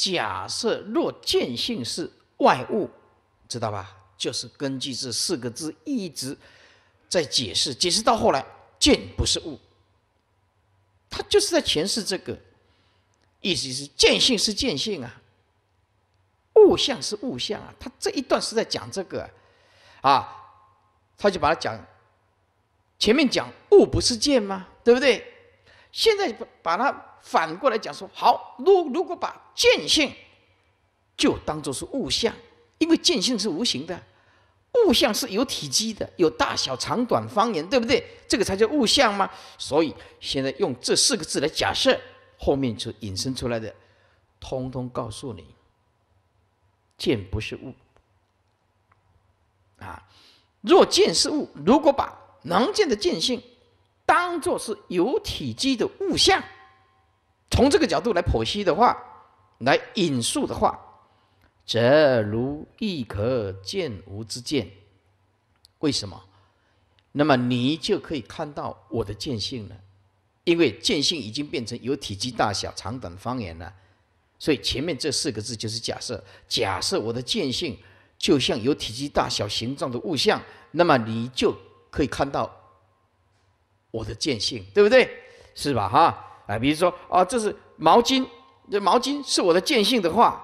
假设若见性是外物，知道吧？就是根据这四个字一直在解释，解释到后来，见不是物，他就是在诠释这个，意思是见性是见性啊，物象是物象啊。他这一段是在讲这个，啊，他就把它讲，前面讲物不是见吗？对不对？现在把它反过来讲，说好，如如果把见性就当做是物象，因为见性是无形的，物象是有体积的，有大小、长短、方圆，对不对？这个才叫物象吗？所以现在用这四个字来假设，后面就引申出来的，通通告诉你，见不是物啊。若见是物，如果把能见的见性。当做是有体积的物象，从这个角度来剖析的话，来引述的话，则如亦可见无之见。为什么？那么你就可以看到我的见性了，因为见性已经变成有体积、大小、长短、方圆了。所以前面这四个字就是假设，假设我的见性就像有体积、大小、形状的物象，那么你就可以看到。我的见性，对不对？是吧？哈，哎，比如说，啊，这是毛巾，这毛巾是我的见性的话，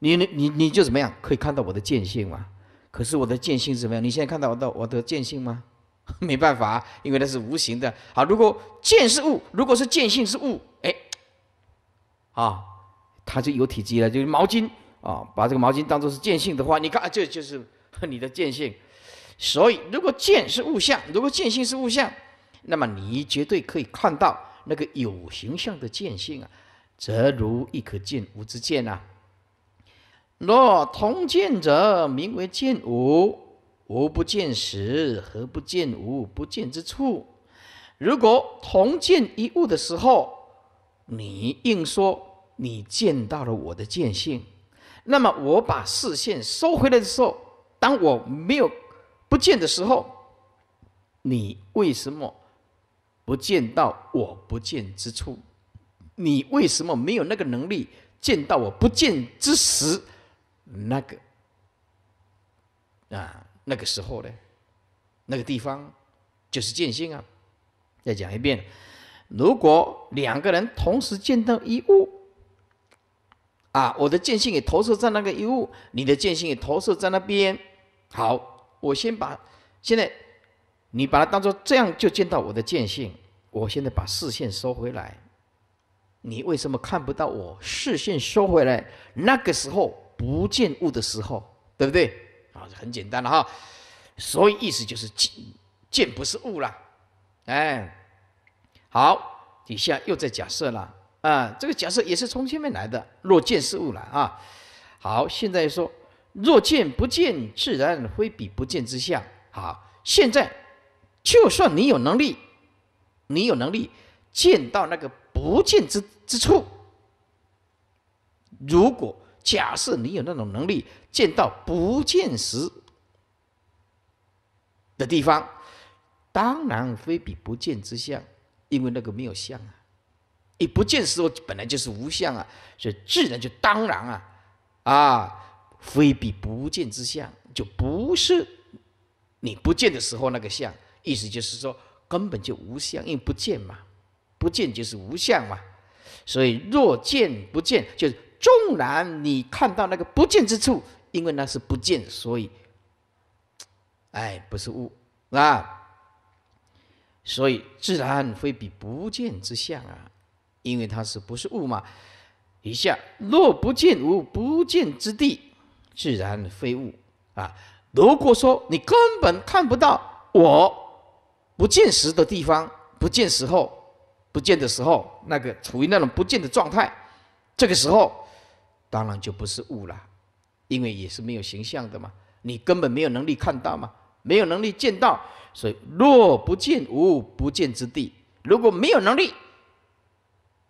你你你就怎么样？可以看到我的见性吗？可是我的见性怎么样？你现在看到我的我的见性吗？没办法，因为那是无形的。好，如果见是物，如果是见性是物，哎，啊，它就有体积了，就是毛巾啊，把这个毛巾当做是见性的话，你看，这就是 你的见性。所以，如果见是物相，如果见性是物相，那么你绝对可以看到那个有形象的见性啊，则如一可见无之见啊。若同见者，名为见无，无不见时，何不见无不见之处？如果同见一物的时候，你硬说你见到了我的见性，那么我把视线收回来的时候，当我没有。不见的时候，你为什么不见到我不见之处？你为什么没有那个能力见到我不见之时？那个啊，那个时候呢，那个地方就是见性啊。再讲一遍，如果两个人同时见到一物，啊，我的见性也投射在那个一物，你的见性也投射在那边，好。我先把现在，你把它当做这样就见到我的见性。我现在把视线收回来，你为什么看不到我视线收回来？那个时候不见物的时候，对不对？啊，很简单了哈。所以意思就是见见不是物了。哎，好，底下又在假设了啊。这个假设也是从前面来的。若见是物了啊。好，现在说。若见不见，自然非彼不见之相。好，现在就算你有能力，你有能力见到那个不见之之处。如果假设你有那种能力见到不见时的地方，当然非彼不见之相，因为那个没有相啊。一不见时候本来就是无相啊，所以自然就当然啊，啊。非彼不见之相，就不是你不见的时候那个相。意思就是说，根本就无相因为不见嘛，不见就是无相嘛。所以若见不见，就是纵然你看到那个不见之处，因为那是不见，所以哎，不是物啊。所以自然非彼不见之相啊，因为它是不是物嘛？以下若不见无不见之地。自然非物啊！如果说你根本看不到我不见时的地方、不见时候、不见的时候，那个处于那种不见的状态，这个时候当然就不是物了，因为也是没有形象的嘛，你根本没有能力看到嘛，没有能力见到，所以若不见无不见之地，如果没有能力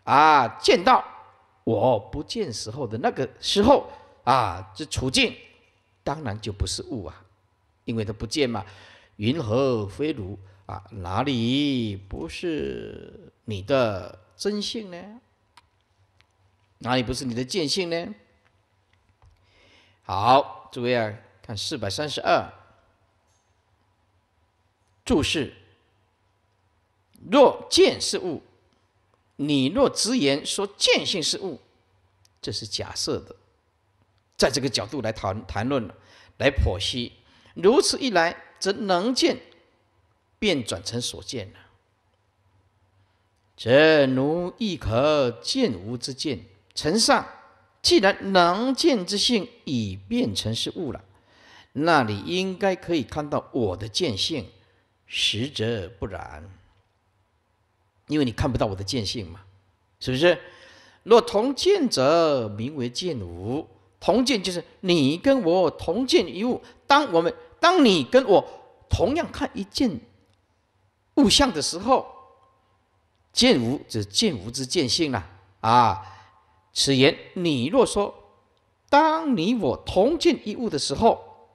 啊见到我不见时候的那个时候。啊，这处境当然就不是物啊，因为它不见嘛。云何非如啊？哪里不是你的真性呢？哪里不是你的见性呢？好，诸位啊，看四百三十二注释。若见是物，你若直言说见性是物，这是假设的。在这个角度来谈谈论来剖析。如此一来，则能见便转成所见了，则奴亦可见无之见。臣上，既然能见之性已变成是物了，那你应该可以看到我的见性，实则不然，因为你看不到我的见性嘛，是不是？若同见者，名为见无。同见就是你跟我同见一物，当我们当你跟我同样看一件物象的时候，见无就见无之见性了啊！此言你若说，当你我同见一物的时候，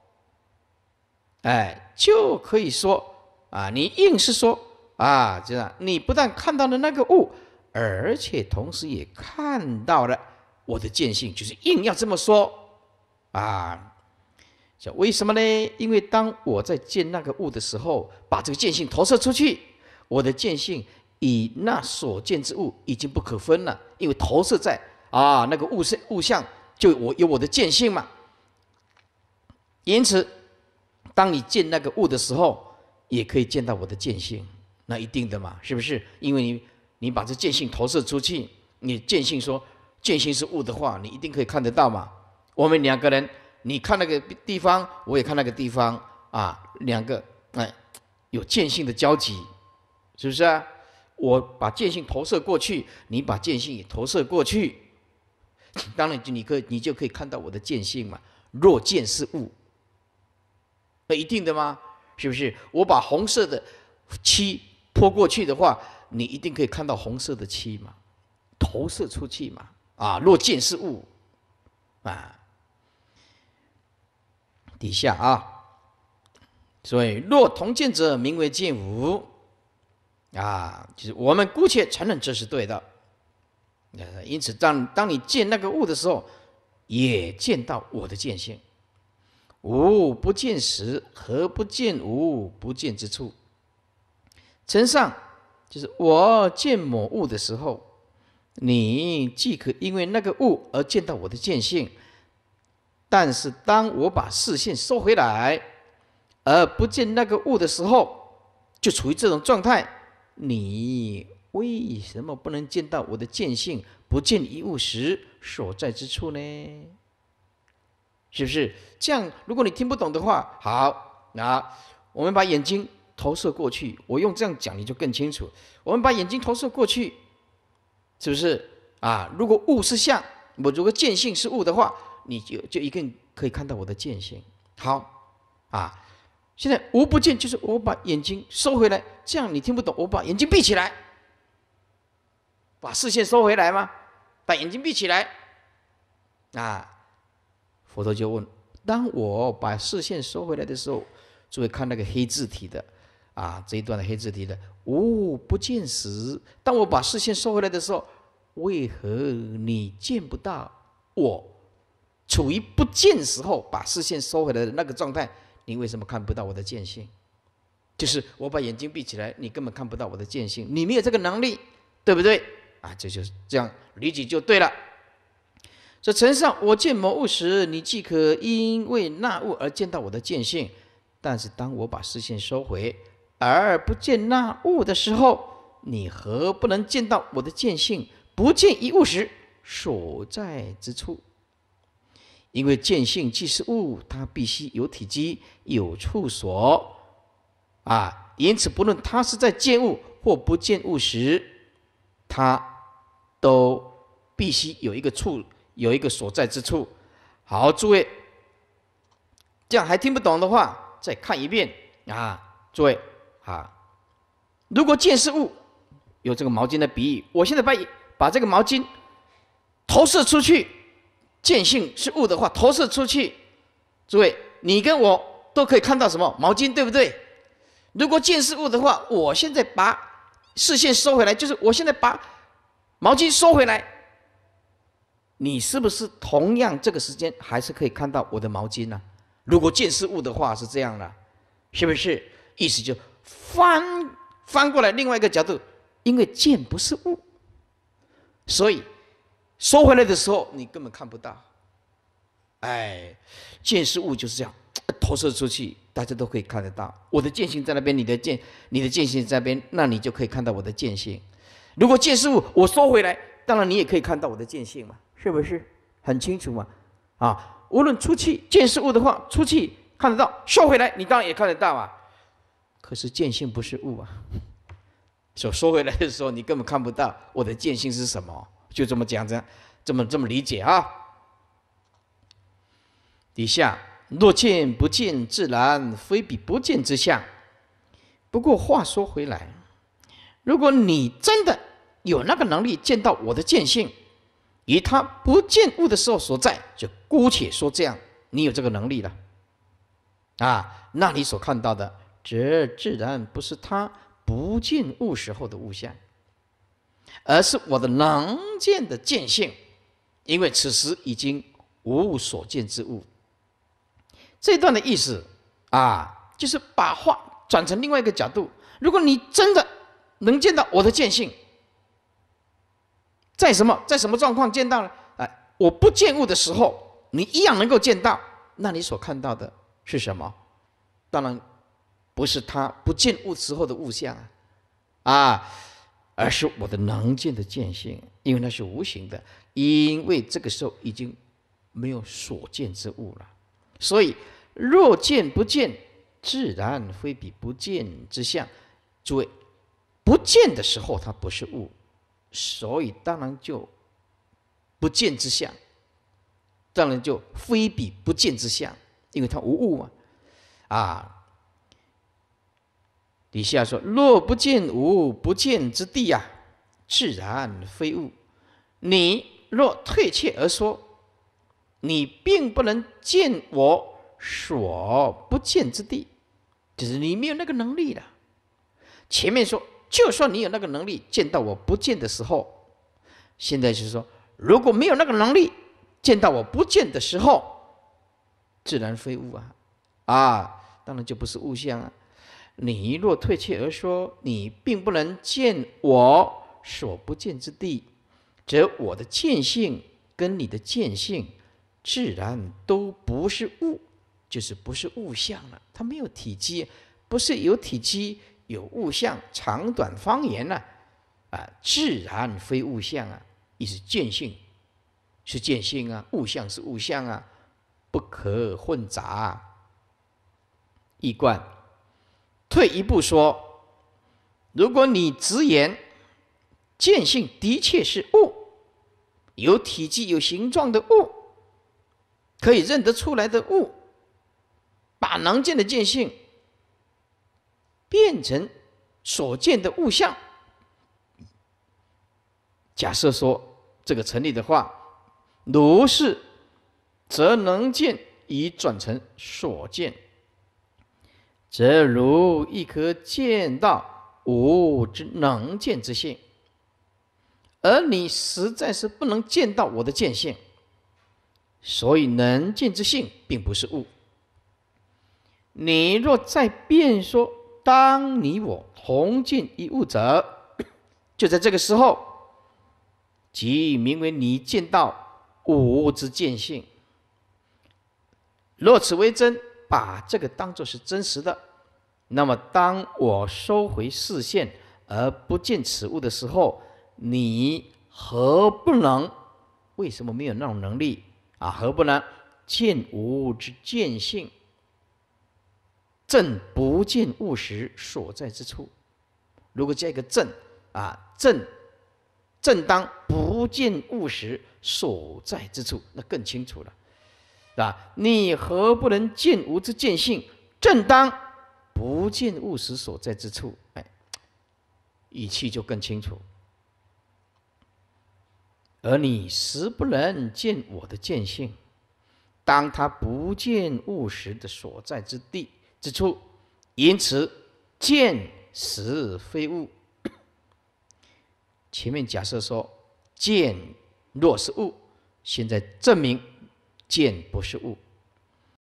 哎，就可以说啊，你硬是说啊，这样你不但看到了那个物，而且同时也看到了。我的见性就是硬要这么说啊？叫为什么呢？因为当我在见那个物的时候，把这个见性投射出去，我的见性与那所见之物已经不可分了。因为投射在啊，那个物色物象，就我有我的见性嘛。因此，当你见那个物的时候，也可以见到我的见性，那一定的嘛，是不是？因为你你把这见性投射出去，你见性说。见性是物的话，你一定可以看得到嘛？我们两个人，你看那个地方，我也看那个地方啊，两个哎，有见性的交集，是不是啊？我把见性投射过去，你把见性也投射过去，当然就你可你就可以看到我的见性嘛。若见是物，那一定的吗？是不是？我把红色的漆泼过去的话，你一定可以看到红色的漆嘛，投射出去嘛。啊，若见是物，啊，底下啊，所以若同见者名为见无，啊，就是我们姑且承认这是对的。因此，当当你见那个物的时候，也见到我的见性。无不见时，何不见无不见之处？承上，就是我见某物的时候。你既可因为那个物而见到我的见性，但是当我把视线收回来，而不见那个物的时候，就处于这种状态。你为什么不能见到我的见性不见一物时所在之处呢？是不是这样？如果你听不懂的话，好，那我们把眼睛投射过去，我用这样讲你就更清楚。我们把眼睛投射过去。是不是啊？如果物是相，我如果见性是物的话，你就就一定可以看到我的见性。好，啊，现在无不见就是我把眼睛收回来，这样你听不懂。我把眼睛闭起来，把视线收回来吗？把眼睛闭起来。啊，佛陀就问：当我把视线收回来的时候，就会看那个黑字体的。啊，这一段的黑字体的无不见时，当我把视线收回来的时候，为何你见不到我处于不见时候把视线收回来的那个状态？你为什么看不到我的见性？就是我把眼睛闭起来，你根本看不到我的见性，你没有这个能力，对不对？啊，这就是这样理解就对了。说：诚上我见某物时，你即可因为那物而见到我的见性；但是当我把视线收回。而不见那物的时候，你何不能见到我的见性？不见一物时所在之处？因为见性既是物，它必须有体积、有处所。啊，因此不论它是在见物或不见物时，它都必须有一个处、有一个所在之处。好，诸位，这样还听不懂的话，再看一遍啊，诸位。啊，如果见是物，有这个毛巾的比喻，我现在把把这个毛巾投射出去，见性是物的话，投射出去，诸位，你跟我都可以看到什么毛巾，对不对？如果见是物的话，我现在把视线收回来，就是我现在把毛巾收回来，你是不是同样这个时间还是可以看到我的毛巾呢？如果见是物的话是这样的，是不是意思就？翻翻过来另外一个角度，因为剑不是物，所以收回来的时候你根本看不到。哎，剑是物就是这样投射出去，大家都可以看得到。我的剑心在那边，你的剑你的剑心在那边，那你就可以看到我的剑心。如果剑是物，我收回来，当然你也可以看到我的剑心嘛，是不是很清楚嘛？啊，无论出去剑是物的话，出去看得到，收回来你当然也看得到啊。可是见性不是物啊！所说回来的时候，你根本看不到我的见性是什么，就这么讲，这样，这么这么理解啊。底下若见不见，自然非彼不见之相。不过话说回来，如果你真的有那个能力见到我的见性，以他不见物的时候所在，就姑且说这样，你有这个能力了啊？那你所看到的。这自然不是他不见物时候的物相，而是我的能见的见性，因为此时已经无物所见之物。这段的意思啊，就是把话转成另外一个角度。如果你真的能见到我的见性，在什么在什么状况见到呢？哎，我不见物的时候，你一样能够见到。那你所看到的是什么？当然。不是他不见物时候的物相啊，而是我的能见的见性，因为那是无形的，因为这个时候已经没有所见之物了，所以若见不见，自然非彼不见之相。诸位，不见的时候它不是物，所以当然就不见之相，当然就非彼不见之相，因为它无物嘛，啊。底下说：若不见无不见之地啊，自然非物。你若退却而说，你并不能见我所不见之地，就是你没有那个能力了。前面说，就算你有那个能力见到我不见的时候，现在就是说，如果没有那个能力见到我不见的时候，自然非物啊，啊，当然就不是物象啊。你若退却而说，你并不能见我所不见之地，则我的见性跟你的见性，自然都不是物，就是不是物象了。它没有体积，不是有体积有物象长短方圆呢？啊，自然非物象啊，意是见性，是见性啊，物象是物象啊，不可混杂，易观。退一步说，如果你直言见性的确是物，有体积有形状的物，可以认得出来的物，把能见的见性变成所见的物象。假设说这个成立的话，如是，则能见已转成所见。则如一颗见到吾之能见之性，而你实在是不能见到我的见性，所以能见之性并不是物。你若再辩说，当你我同见一物者，就在这个时候，即名为你见到吾之见性。若此为真，把这个当做是真实的，那么当我收回视线而不见此物的时候，你何不能？为什么没有那种能力啊？何不能见无之见性？正不见物实所在之处。如果加一个“正”啊，正正当不见物实所在之处，那更清楚了。啊，你何不能见吾之见性？正当不见物时所在之处，哎，语气就更清楚。而你实不能见我的见性，当他不见物时的所在之地之处，因此见实非物。前面假设说见若是物，现在证明。见不是物。